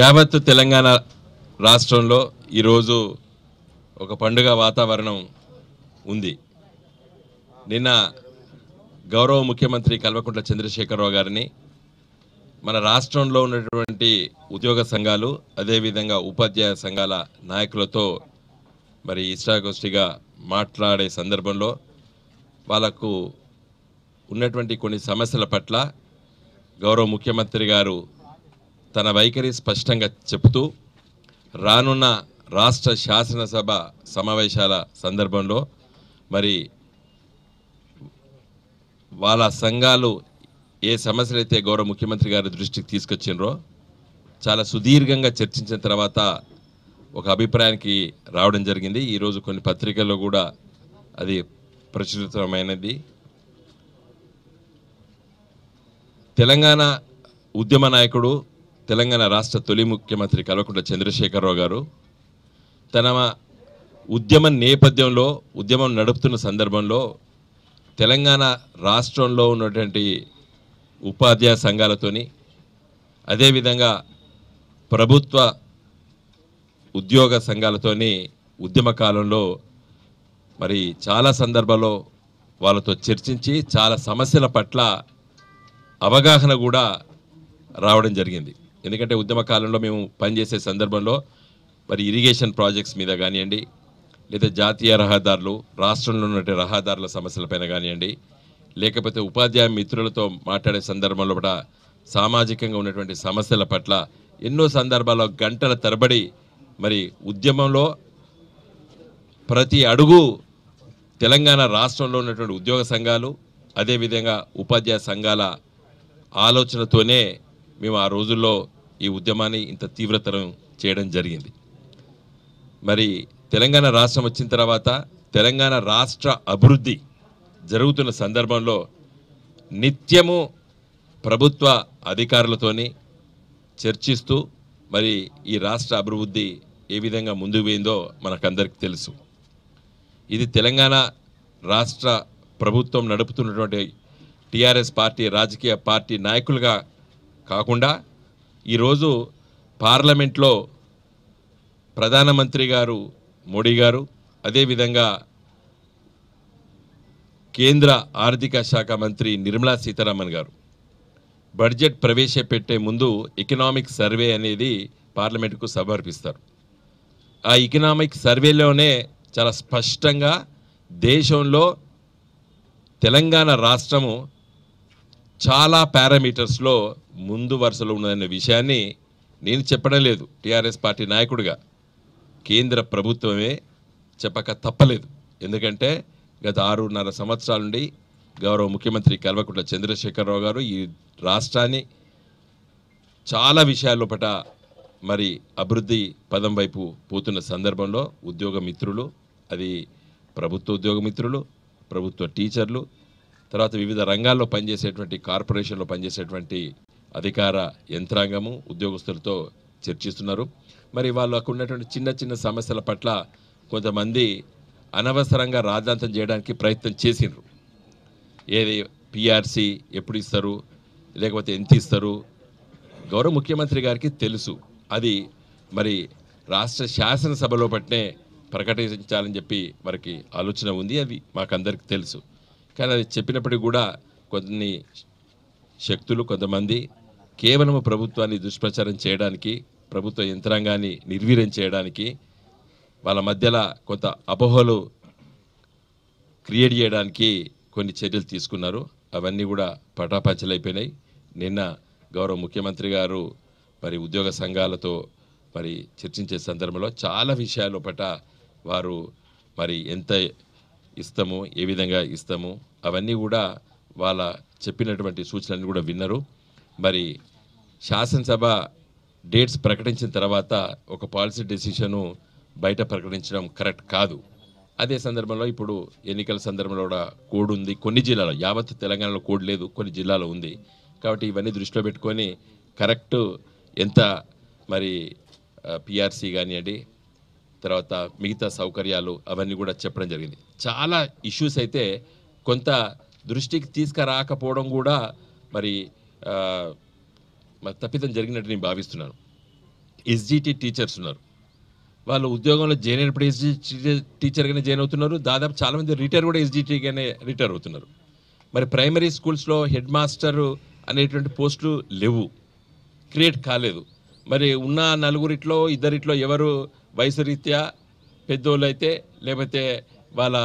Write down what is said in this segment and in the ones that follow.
యావత్తు తెలంగాణ రాష్ట్రంలో ఈరోజు ఒక పండుగ వాతావరణం ఉంది నిన్న గౌరవ ముఖ్యమంత్రి కల్వకుంట్ల చంద్రశేఖరరావు గారిని మన రాష్ట్రంలో ఉన్నటువంటి ఉద్యోగ సంఘాలు అదేవిధంగా ఉపాధ్యాయ సంఘాల నాయకులతో మరి ఇష్టాగోష్ఠిగా మాట్లాడే సందర్భంలో వాళ్ళకు ఉన్నటువంటి కొన్ని సమస్యల పట్ల గౌరవ ముఖ్యమంత్రి గారు తన వైఖరి స్పష్టంగా చెప్తూ రానున్న రాష్ట్ర శాసనసభ సమావేశాల సందర్భంలో మరి వాళ్ళ సంఘాలు ఏ సమస్యలు అయితే గౌరవ ముఖ్యమంత్రి గారి దృష్టికి తీసుకొచ్చినరో చాలా సుదీర్ఘంగా చర్చించిన తర్వాత ఒక అభిప్రాయానికి రావడం జరిగింది ఈరోజు కొన్ని పత్రికల్లో కూడా అది ప్రచురితమైనది తెలంగాణ ఉద్యమ నాయకుడు తెలంగాణ రాష్ట్ర తొలి ముఖ్యమంత్రి కల్వకుంట్ల చంద్రశేఖరరావు గారు తన ఉద్యమ నేపథ్యంలో ఉద్యమం నడుపుతున్న సందర్భంలో తెలంగాణ రాష్ట్రంలో ఉన్నటువంటి ఉపాధ్యాయ సంఘాలతోని అదేవిధంగా ప్రభుత్వ ఉద్యోగ సంఘాలతోని కాలంలో మరి చాలా సందర్భాల్లో వాళ్ళతో చర్చించి చాలా సమస్యల పట్ల అవగాహన కూడా రావడం జరిగింది ఎందుకంటే ఉద్యమ కాలంలో మేము పనిచేసే సందర్భంలో మరి ఇరిగేషన్ ప్రాజెక్ట్స్ మీద కానివ్వండి లేదా జాతీయ రహదారులు రాష్ట్రంలో ఉన్నటువంటి రహదారుల సమస్యలపైన కానివ్వండి లేకపోతే ఉపాధ్యాయ మిత్రులతో మాట్లాడే సందర్భంలో కూడా సామాజికంగా ఉన్నటువంటి సమస్యల పట్ల ఎన్నో సందర్భాల్లో గంటల తరబడి మరి ఉద్యమంలో ప్రతి అడుగు తెలంగాణ రాష్ట్రంలో ఉన్నటువంటి ఉద్యోగ సంఘాలు అదేవిధంగా ఉపాధ్యాయ సంఘాల ఆలోచనతోనే మేము ఆ రోజుల్లో ఈ ఉద్యమాన్ని ఇంత తీవ్రతరం చేయడం జరిగింది మరి తెలంగాణ రాష్ట్రం వచ్చిన తర్వాత తెలంగాణ రాష్ట్ర అభివృద్ధి జరుగుతున్న సందర్భంలో నిత్యము ప్రభుత్వ అధికారులతోని చర్చిస్తూ మరి ఈ రాష్ట్ర అభివృద్ధి ఏ విధంగా ముందుకు పోయిందో మనకందరికీ తెలుసు ఇది తెలంగాణ రాష్ట్ర ప్రభుత్వం నడుపుతున్నటువంటి టీఆర్ఎస్ పార్టీ రాజకీయ పార్టీ నాయకులుగా కాకుండా ఈరోజు పార్లమెంట్లో ప్రధానమంత్రి గారు మోడీ గారు అదేవిధంగా కేంద్ర ఆర్థిక శాఖ మంత్రి నిర్మలా సీతారామన్ గారు బడ్జెట్ ప్రవేశపెట్టే ముందు ఎకనామిక్ సర్వే అనేది పార్లమెంటుకు సమర్పిస్తారు ఆ ఎకనామిక్ సర్వేలోనే చాలా స్పష్టంగా దేశంలో తెలంగాణ రాష్ట్రము చాలా పారామీటర్స్లో ముందు వరుసలో ఉన్నదనే విషయాన్ని నేను చెప్పడం లేదు టీఆర్ఎస్ పార్టీ నాయకుడిగా కేంద్ర ప్రభుత్వమే చెప్పక తప్పలేదు ఎందుకంటే గత ఆరున్నర సంవత్సరాల నుండి గౌరవ ముఖ్యమంత్రి కల్వకుంట్ల చంద్రశేఖరరావు గారు ఈ రాష్ట్రాన్ని చాలా విషయాల పట మరి అభివృద్ధి పదం వైపు పోతున్న సందర్భంలో ఉద్యోగ మిత్రులు అది ప్రభుత్వ ఉద్యోగ మిత్రులు ప్రభుత్వ టీచర్లు తర్వాత వివిధ రంగాల్లో పనిచేసేటువంటి కార్పొరేషన్లో పనిచేసేటువంటి అధికార యంత్రాంగము ఉద్యోగస్తులతో చర్చిస్తున్నారు మరి వాళ్ళకు ఉన్నటువంటి చిన్న చిన్న సమస్యల పట్ల కొంతమంది అనవసరంగా రాజాంతం చేయడానికి ప్రయత్నం చేసినారు ఏది పిఆర్సి ఎప్పుడు ఇస్తారు లేకపోతే ఎంత ఇస్తారు గౌరవ ముఖ్యమంత్రి గారికి తెలుసు అది మరి రాష్ట్ర శాసనసభలో పట్నే ప్రకటించాలని చెప్పి వారికి ఆలోచన ఉంది అది మాకందరికి తెలుసు కానీ అది చెప్పినప్పటికీ కూడా కొన్ని శక్తులు కొంతమంది కేవలం ప్రభుత్వాన్ని దుష్ప్రచారం చేయడానికి ప్రభుత్వ యంత్రాంగాన్ని నిర్వీర్యం చేయడానికి వాళ్ళ మధ్యలో కొంత అపోహలు క్రియేట్ చేయడానికి కొన్ని చర్యలు తీసుకున్నారు అవన్నీ కూడా పటాపంచలైపోయినాయి నిన్న గౌరవ ముఖ్యమంత్రి గారు మరి ఉద్యోగ సంఘాలతో మరి చర్చించే సందర్భంలో చాలా విషయాలు పట వారు మరి ఎంత ఇస్తాము ఏ విధంగా ఇస్తాము అవన్నీ కూడా వాళ్ళ చెప్పినటువంటి సూచనలన్నీ కూడా విన్నారు మరి శాసనసభ డేట్స్ ప్రకటించిన తర్వాత ఒక పాలసీ డెసిషను బయట ప్రకటించడం కరెక్ట్ కాదు అదే సందర్భంలో ఇప్పుడు ఎన్నికల సందర్భంలో కూడా కోడ్ ఉంది కొన్ని జిల్లాలో యావత్ తెలంగాణలో కోడ్ లేదు కొన్ని జిల్లాలో ఉంది కాబట్టి ఇవన్నీ దృష్టిలో పెట్టుకొని కరెక్ట్ ఎంత మరి పిఆర్సీ కానివ్వండి తర్వాత మిగతా సౌకర్యాలు అవన్నీ కూడా చెప్పడం జరిగింది చాలా ఇష్యూస్ అయితే కొంత దృష్టికి తీసుకురాకపోవడం కూడా మరి తప్పితం జరిగినట్టు నేను భావిస్తున్నాను ఎస్జిటి టీచర్స్ ఉన్నారు వాళ్ళు ఉద్యోగంలో జాయిన్ అయినప్పుడు ఎస్జీ టీచర్గానే జాయిన్ అవుతున్నారు దాదాపు చాలామంది రిటైర్ కూడా ఎస్జిటిగానే రిటైర్ అవుతున్నారు మరి ప్రైమరీ స్కూల్స్లో హెడ్ మాస్టరు అనేటువంటి పోస్టులు లేవు క్రియేట్ కాలేదు మరి ఉన్న నలుగురిట్లో ఇద్దరిట్లో ఎవరు వయసు రీత్యా పెద్దోళ్ళు అయితే లేకపోతే వాళ్ళ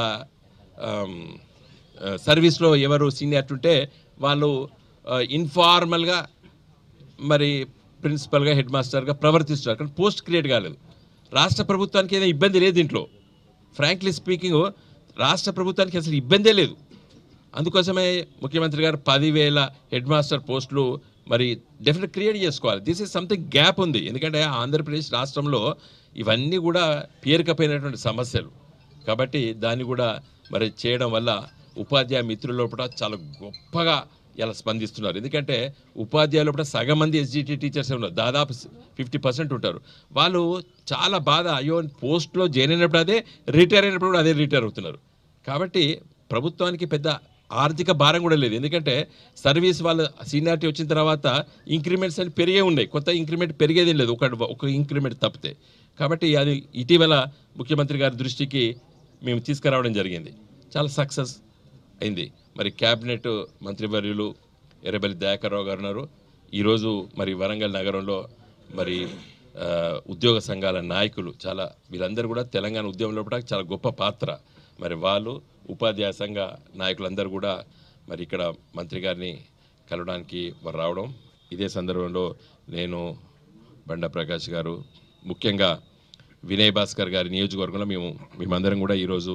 సర్వీస్లో ఎవరు సీనియర్ ఉంటే వాళ్ళు ఇన్ఫార్మల్గా మరి ప్రిన్సిపల్గా హెడ్ మాస్టర్గా ప్రవర్తిస్తున్నారు కానీ పోస్ట్ క్రియేట్ కాలేదు రాష్ట్ర ప్రభుత్వానికి ఏదైనా ఇబ్బంది లేదు దీంట్లో ఫ్రాంక్లీ స్పీకింగ్ రాష్ట్ర ప్రభుత్వానికి అసలు ఇబ్బందే లేదు అందుకోసమే ముఖ్యమంత్రి గారు పదివేల హెడ్ మాస్టర్ పోస్టులు మరి డెఫినెట్ క్రియేట్ చేసుకోవాలి దిస్ ఈజ్ సంథింగ్ గ్యాప్ ఉంది ఎందుకంటే ఆంధ్రప్రదేశ్ రాష్ట్రంలో ఇవన్నీ కూడా పేరుకపోయినటువంటి సమస్యలు కాబట్టి దాన్ని కూడా మరి చేయడం వల్ల ఉపాధ్యాయ మిత్రుల కూడా చాలా గొప్పగా ఇలా స్పందిస్తున్నారు ఎందుకంటే ఉపాధ్యాయులు కూడా సగం మంది ఎస్జిటి టీచర్స్ ఉన్నారు దాదాపు ఫిఫ్టీ పర్సెంట్ ఉంటారు వాళ్ళు చాలా బాధ అయ్యో పోస్ట్లో జాయిన్ అయినప్పుడు అదే రిటైర్ అయినప్పుడు కూడా అదే రిటైర్ అవుతున్నారు కాబట్టి ప్రభుత్వానికి పెద్ద ఆర్థిక భారం కూడా లేదు ఎందుకంటే సర్వీస్ వాళ్ళ సీనియారిటీ వచ్చిన తర్వాత ఇంక్రిమెంట్స్ అని పెరిగే ఉన్నాయి కొత్త ఇంక్రిమెంట్ పెరిగేది లేదు ఒక ఒక ఇంక్రిమెంట్ తప్పితే కాబట్టి అది ఇటీవల ముఖ్యమంత్రి గారి దృష్టికి మేము తీసుకురావడం జరిగింది చాలా సక్సెస్ అయింది మరి క్యాబినెట్ మంత్రివర్యులు ఎర్రబెల్లి దయాకర్రావు గారు ఉన్నారు ఈరోజు మరి వరంగల్ నగరంలో మరి ఉద్యోగ సంఘాల నాయకులు చాలా వీళ్ళందరూ కూడా తెలంగాణ ఉద్యమంలో చాలా గొప్ప పాత్ర మరి వాళ్ళు ఉపాధ్యాయ సంఘ నాయకులందరూ కూడా మరి ఇక్కడ మంత్రి గారిని కలవడానికి వారు రావడం ఇదే సందర్భంలో నేను బండ ప్రకాష్ గారు ముఖ్యంగా వినయ్ భాస్కర్ గారి నియోజకవర్గంలో మేము మేమందరం కూడా ఈరోజు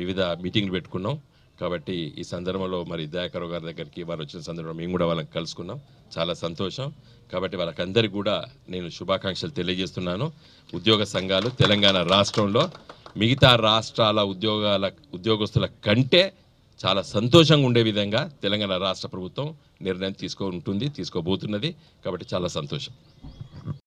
వివిధ మీటింగ్లు పెట్టుకున్నాం కాబట్టి ఈ సందర్భంలో మరి దయాకరావు గారి దగ్గరికి వారు వచ్చిన సందర్భంలో మేము కూడా వాళ్ళని కలుసుకున్నాం చాలా సంతోషం కాబట్టి వాళ్ళకందరికీ కూడా నేను శుభాకాంక్షలు తెలియజేస్తున్నాను ఉద్యోగ సంఘాలు తెలంగాణ రాష్ట్రంలో మిగతా రాష్ట్రాల ఉద్యోగాల ఉద్యోగస్తుల కంటే చాలా సంతోషంగా ఉండే విధంగా తెలంగాణ రాష్ట్ర ప్రభుత్వం నిర్ణయం తీసుకో ఉంటుంది తీసుకోబోతున్నది కాబట్టి చాలా సంతోషం